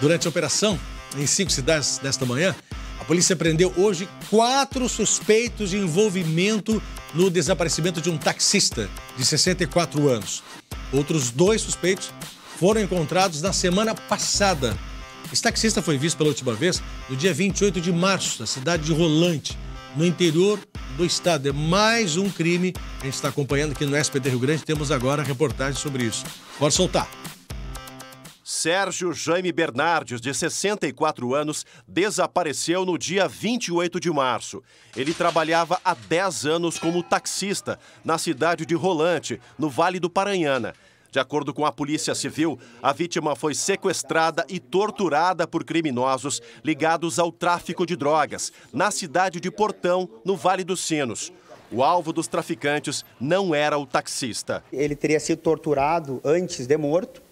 Durante a operação em cinco cidades desta manhã, a polícia prendeu hoje quatro suspeitos de envolvimento no desaparecimento de um taxista de 64 anos. Outros dois suspeitos foram encontrados na semana passada. Esse taxista foi visto pela última vez no dia 28 de março, na cidade de Rolante, no interior do estado. É mais um crime. A gente está acompanhando aqui no SPD Rio Grande. Temos agora reportagem sobre isso. Pode soltar. Sérgio Jaime Bernardes, de 64 anos, desapareceu no dia 28 de março. Ele trabalhava há 10 anos como taxista na cidade de Rolante, no Vale do Paranhana. De acordo com a Polícia Civil, a vítima foi sequestrada e torturada por criminosos ligados ao tráfico de drogas, na cidade de Portão, no Vale dos Sinos. O alvo dos traficantes não era o taxista. Ele teria sido torturado antes de morto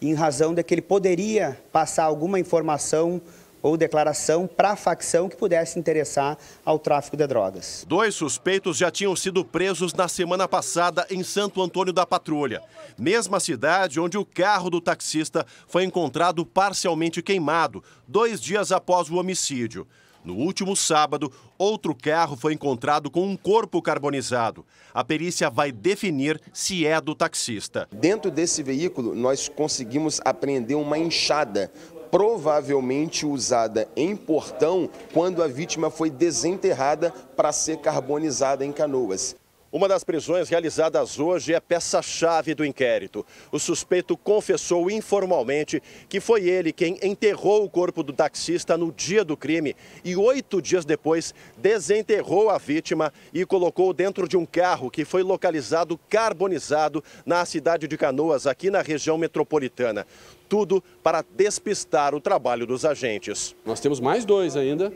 em razão de que ele poderia passar alguma informação ou declaração para a facção que pudesse interessar ao tráfico de drogas. Dois suspeitos já tinham sido presos na semana passada em Santo Antônio da Patrulha, mesma cidade onde o carro do taxista foi encontrado parcialmente queimado dois dias após o homicídio. No último sábado, outro carro foi encontrado com um corpo carbonizado. A perícia vai definir se é do taxista. Dentro desse veículo, nós conseguimos apreender uma enxada provavelmente usada em portão quando a vítima foi desenterrada para ser carbonizada em canoas. Uma das prisões realizadas hoje é peça-chave do inquérito. O suspeito confessou informalmente que foi ele quem enterrou o corpo do taxista no dia do crime e, oito dias depois, desenterrou a vítima e colocou dentro de um carro que foi localizado carbonizado na cidade de Canoas, aqui na região metropolitana. Tudo para despistar o trabalho dos agentes. Nós temos mais dois ainda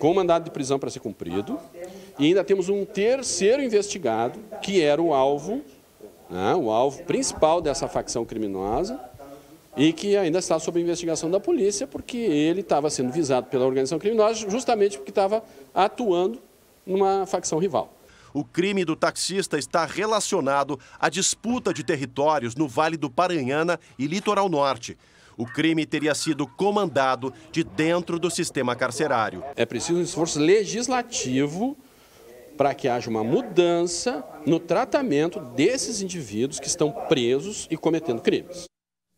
com mandado de prisão para ser cumprido. E ainda temos um terceiro investigado, que era o alvo, né, o alvo principal dessa facção criminosa, e que ainda está sob investigação da polícia, porque ele estava sendo visado pela organização criminosa justamente porque estava atuando numa facção rival. O crime do taxista está relacionado à disputa de territórios no Vale do Paranhana e Litoral Norte. O crime teria sido comandado de dentro do sistema carcerário. É preciso um esforço legislativo para que haja uma mudança no tratamento desses indivíduos que estão presos e cometendo crimes.